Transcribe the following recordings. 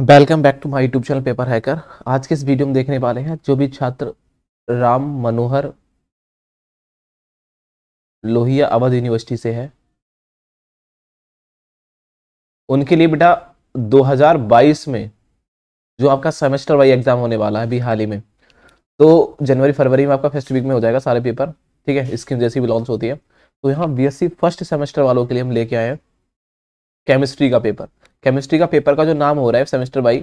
welcome back to my YouTube channel paper hacker आज के इस वीडियो में देखने वाले हैं जो भी छात्र राम मनोहर लोहिया अवध यूनिवर्सिटी से है उनके लिए बेटा 2022 में जो आपका सेमेस्टर वाइज एग्जाम होने वाला है अभी हाल ही में तो जनवरी फरवरी में आपका फर्स्ट वीक में हो जाएगा सारे पेपर ठीक है स्कीम जैसी भी लॉन्च होती है तो यहाँ बी फर्स्ट सेमेस्टर वालों के लिए हम लेके आए हैं केमिस्ट्री का पेपर केमिस्ट्री का पेपर का जो नाम हो रहा है सेमेस्टर बाई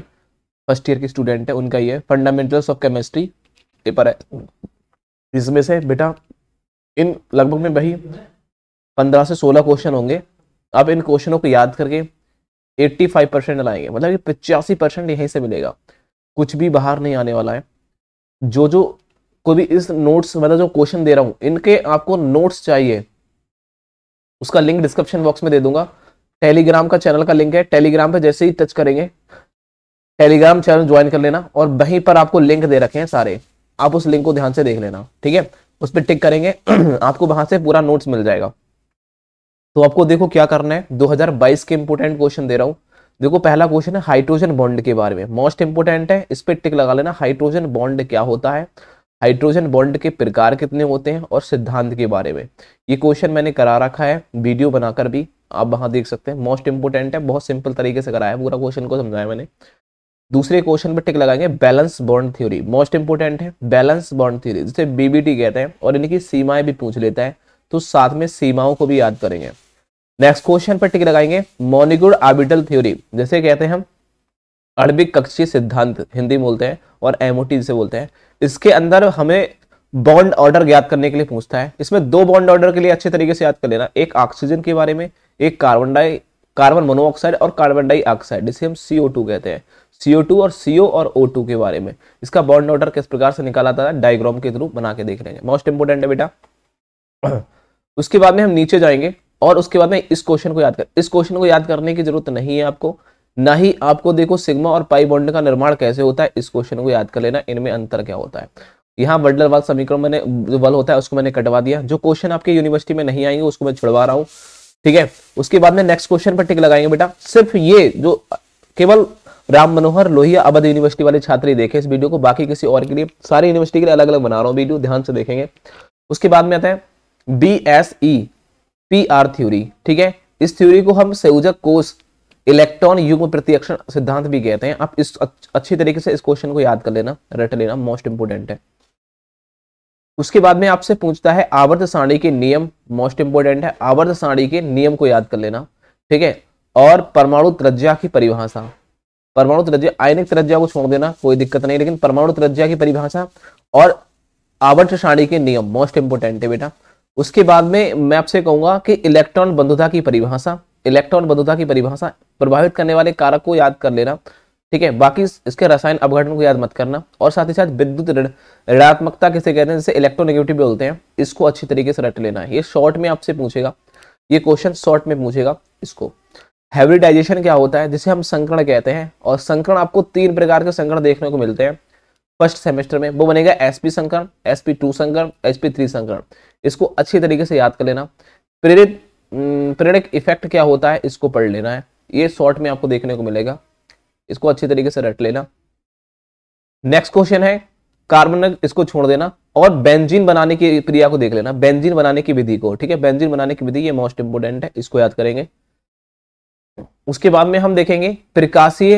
फर्स्ट ईयर के स्टूडेंट है उनका ये फंडामेंटल्स ऑफ केमिस्ट्री पेपर है इसमें से बेटा इन लगभग में वही पंद्रह से सोलह क्वेश्चन होंगे आप इन क्वेश्चनों को याद करके एट्टी फाइव परसेंट लाएंगे मतलब ये पचासी परसेंट यहीं से मिलेगा कुछ भी बाहर नहीं आने वाला है जो जो कोई भी इस नोट्स मतलब जो क्वेश्चन दे रहा हूँ इनके आपको नोट्स चाहिए उसका लिंक डिस्क्रिप्शन बॉक्स में दे दूंगा टेलीग्राम का चैनल का लिंक है टेलीग्राम पे जैसे ही टच करेंगे टेलीग्राम चैनल ज्वाइन कर लेना और वहीं पर आपको लिंक दे रखे हैं सारे आप उस लिंक को ध्यान से देख लेना ठीक है उस पर टिक करेंगे आपको वहां से पूरा नोट्स मिल जाएगा तो आपको देखो क्या करना है 2022 के इंपोर्टेंट क्वेश्चन दे रहा हूँ देखो पहला क्वेश्चन है हाइड्रोजन बॉन्ड के बारे में मोस्ट इंपोर्टेंट है इस पर टिक लगा लेना हाइड्रोजन बॉन्ड क्या होता है हाइड्रोजन बॉन्ड के प्रकार कितने होते हैं और सिद्धांत के बारे में ये क्वेश्चन मैंने करा रखा है वीडियो बनाकर भी आप वहां देख सकते हैं मोस्ट इंपोर्टेंट है बहुत सिंपल तरीके से कराया है पूरा क्वेश्चन को समझाया मैंने दूसरे क्वेश्चन पर टिक लगाएंगे balance bond theory most important है बैलेंस बॉन्ड थ्योरी जिसे बीबीटी कहते हैं और इनकी सीमाएं भी पूछ लेता है तो साथ में सीमाओं को भी याद करेंगे नेक्स्ट क्वेश्चन पर टिक लगाएंगे मोनिकुड आर्बिटल थ्योरी जैसे कहते हैं हम अरबिक कक्षीय सिद्धांत हिंदी बोलते हैं और एमओटी जिसे बोलते हैं इसके अंदर हमें बॉन्ड ऑर्डर ज्ञात करने के लिए पूछता है इसमें दो बॉन्ड ऑर्डर के लिए अच्छे तरीके से याद कर लेना एक ऑक्सीजन के बारे में एक कार्बन डाई कार्बन मोनोऑक्साइड और कार्बन डाइऑक्साइड जिसे हम सी कहते हैं CO2 और सीओ और O2 के बारे में इसका बॉन्ड ऑर्डर किस प्रकार से निकाला था डायग्राम के थ्रू बना के देख लेंगे मोस्ट इंपोर्टेंट है बेटा उसके बाद में हम नीचे जाएंगे और उसके बाद में इस क्वेश्चन को याद कर इस क्वेश्चन को याद करने की जरूरत नहीं है आपको ना ही आपको देखो सिग्मा और पाई बॉन्ड का निर्माण कैसे होता है इस क्वेश्चन को याद कर लेना इनमें अंतर क्या होता है यहाँ बडल वाल समीकरण मैंने जो बल होता है उसको मैंने कटवा दिया जो क्वेश्चन आपके यूनिवर्सिटी में नहीं आएंगे उसको मैं छुड़वा रहा हूँ ठीक है उसके बाद में नेक्स्ट क्वेश्चन पर टिक लगाएंगे बेटा सिर्फ ये जो केवल राम मनोहर लोहिया अवध यूनिवर्सिटी वाले छात्र ही देखे इस वीडियो को बाकी किसी और के लिए सारी यूनिवर्सिटी के लिए अलग अलग बना रहा हूं वीडियो ध्यान से देखेंगे उसके बाद में आता है B S E P R theory ठीक है इस थ्योरी को हम संयोजक कोष इलेक्ट्रॉन युग्म प्रतिरक्षण सिद्धांत भी कहते हैं आप इस अच्छी तरीके से इस क्वेश्चन को याद कर लेना रट लेना मोस्ट इंपोर्टेंट है उसके बाद में आपसे पूछता है आवर्त सारणी के नियम मोस्ट इंपोर्टेंट है आवर्त सारणी के नियम को याद कर लेना ठीक है और परमाणु त्रज्या की परिभाषा परमाणु त्रज्या आयनिक त्रज्या को छोड़ देना कोई दिक्कत नहीं लेकिन परमाणु त्रज्या की परिभाषा और आवर्त सारणी के नियम मोस्ट इंपोर्टेंट है बेटा उसके बाद में मैं आपसे कहूंगा कि इलेक्ट्रॉन बंधुता की परिभाषा इलेक्ट्रॉन बंधुता की परिभाषा प्रभावित करने वाले कारक को याद कर लेना ठीक है बाकी इसके रसायन अवघटन को याद मत करना और साथ ही साथ विद्युत ऋणात्मकता किसे कहते हैं जैसे इलेक्ट्रोनेगेटिव बोलते हैं इसको अच्छी तरीके से रट लेना है ये शॉर्ट में आपसे पूछेगा ये क्वेश्चन शॉर्ट में पूछेगा इसको हैब्रिडाइजेशन क्या होता है जिसे हम संकरण कहते हैं और संकरण आपको तीन प्रकार के संकरण देखने को मिलते हैं फर्स्ट सेमेस्टर में वो बनेगा एस पी संकरण एस पी टू संकरण एस पी थ्री संकरण इसको अच्छी तरीके से याद कर लेना प्रेरित प्रेरक इफेक्ट क्या होता है इसको पढ़ लेना है ये शॉर्ट में आपको देखने को मिलेगा इसको अच्छी तरीके से रट लेना नेक्स्ट क्वेश्चन है कार्बन इसको छोड़ देना और बेंजीन बनाने की क्रिया को देख लेना बेंजीन बनाने की विधि को ठीक है बेंजीन बनाने की विधि ये मोस्ट इंपोर्टेंट है इसको याद करेंगे उसके बाद में हम देखेंगे प्रकाशीय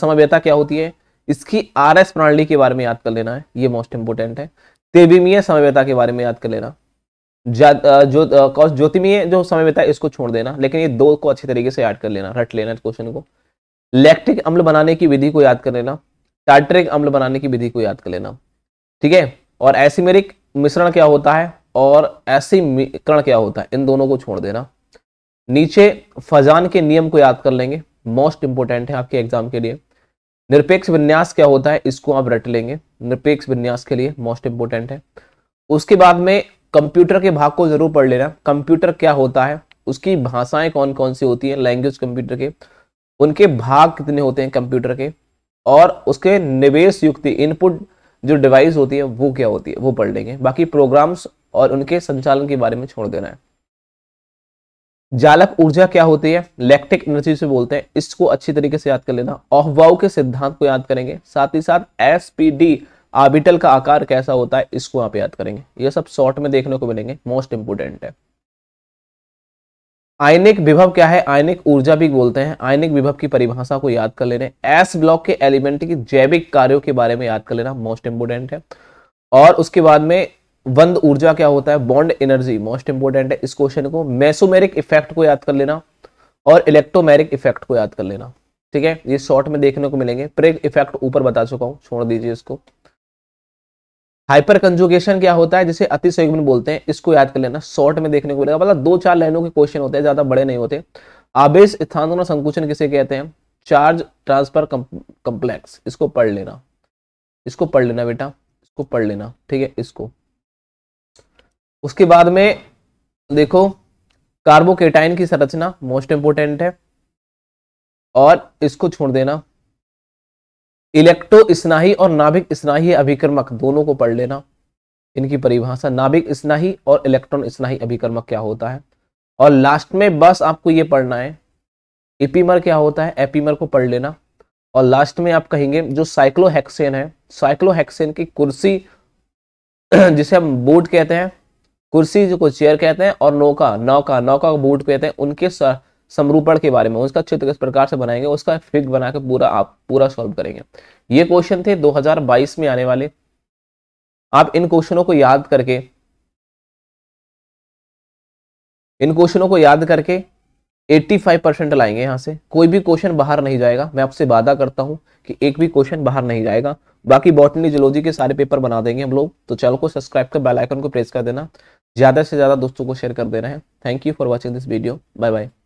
समव्यता क्या होती है इसकी आर एस प्रणाली के बारे में याद कर लेना है ये मोस्ट इंपोर्टेंट है तेबीमीय समव्यता के बारे में याद कर लेना जो ज्योतिमीय जो समव्यता इसको छोड़ देना लेकिन ये दो को अच्छे तरीके से याद कर लेना रट लेना क्वेश्चन को लैक्टिक अम्ल बनाने की विधि को याद कर लेना टार्ट्रिक अम्ल बनाने की विधि को याद कर लेना ठीक है और एसिमेरिक मिश्रण क्या होता है और एसिमिकरण क्या होता है इन दोनों को छोड़ देना नीचे फजान के नियम को याद कर लेंगे मोस्ट इंपोर्टेंट है आपके एग्जाम के लिए निरपेक्ष विन्यास क्या होता है इसको आप रट लेंगे निरपेक्ष विन्यास के लिए मोस्ट इंपोर्टेंट है उसके बाद में कंप्यूटर के भाग को जरूर पढ़ लेना कंप्यूटर क्या होता है उसकी भाषाएं कौन कौन सी होती है लैंग्वेज कंप्यूटर के उनके भाग कितने होते हैं कंप्यूटर के और उसके निवेश युक्ति इनपुट जो डिवाइस होती है वो क्या होती है वो पढ़ लेंगे बाकी प्रोग्राम्स और उनके संचालन के बारे में छोड़ देना है जालक ऊर्जा क्या होती है इलेक्ट्रिक एनर्जी से बोलते हैं इसको अच्छी तरीके से याद कर लेना ऑफवाउ के सिद्धांत को याद करेंगे साथ ही साथ एस पी डी आर्बिटल का आकार कैसा होता है इसको आप याद करेंगे ये सब शॉर्ट में देखने को मिलेंगे मोस्ट इंपोर्टेंट है आयनिक विभव क्या है आयनिक ऊर्जा भी बोलते हैं आयनिक विभव की परिभाषा को याद कर लेने एस ब्लॉक के एलिमेंट की जैविक कार्यों के बारे में याद कर लेना मोस्ट इंपोर्टेंट है और उसके बाद में वंद ऊर्जा क्या होता है बॉन्ड एनर्जी मोस्ट इंपोर्टेंट है इस क्वेश्चन को मैसोमेरिक इफेक्ट को याद कर लेना और इलेक्ट्रोमेरिक इफेक्ट को याद कर लेना ठीक है ये शॉर्ट में देखने को मिलेंगे प्रेग इफेक्ट ऊपर बता चुका हूँ छोड़ दीजिए इसको हाइपर कंजुगेशन क्या होता है जिसे अति बोलते हैं इसको याद कर लेना शॉर्ट में देखने को मिलेगा मतलब दो चार लाइनों के क्वेश्चन होते हैं ज्यादा बड़े नहीं होते आवेश स्थानांतरण संकुचन किसे कहते हैं चार्ज ट्रांसफर कंप्लेक्स इसको पढ़ लेना इसको पढ़ लेना बेटा इसको पढ़ लेना ठीक है इसको उसके बाद में देखो कार्बोकेटाइन की संरचना मोस्ट इंपोर्टेंट है और इसको छोड़ देना इलेक्ट्रो स्नाही और नाभिक स्नाही अभिक्रमक दोनों को पढ़ लेना इनकी परिभाषा नाभिक स्नाही और इलेक्ट्रॉन स्नाही अभिक्रमक क्या होता है और लास्ट में बस आपको ये पढ़ना है एपीमर क्या होता है एपीमर को पढ़ लेना और लास्ट में आप कहेंगे जो साइक्लोहेक्सेन है साइक्लोहेक्सेन की कुर्सी जिसे हम बोर्ड कहते हैं कुर्सी जो को चेयर कहते हैं और नौका नौका नौका को बोर्ड कहते हैं उनके समरूपण के बारे में उसका चित्र किस प्रकार से बनाएंगे उसका फिग बना के पूरा आप पूरा सॉल्व करेंगे ये क्वेश्चन थे 2022 में आने वाले आप इन क्वेश्चनों को याद करके इन क्वेश्चनों को याद करके 85 परसेंट लाएंगे यहां से कोई भी क्वेश्चन बाहर नहीं जाएगा मैं आपसे वादा करता हूं कि एक भी क्वेश्चन बाहर नहीं जाएगा बाकी बॉटनी जोलॉजी के सारे पेपर बना देंगे हम लोग तो चैनल को सब्सक्राइब कर बेलाइकन को प्रेस कर देना ज़्यादा से ज़्यादा दोस्तों को शेयर कर देना है thank you for watching this video bye bye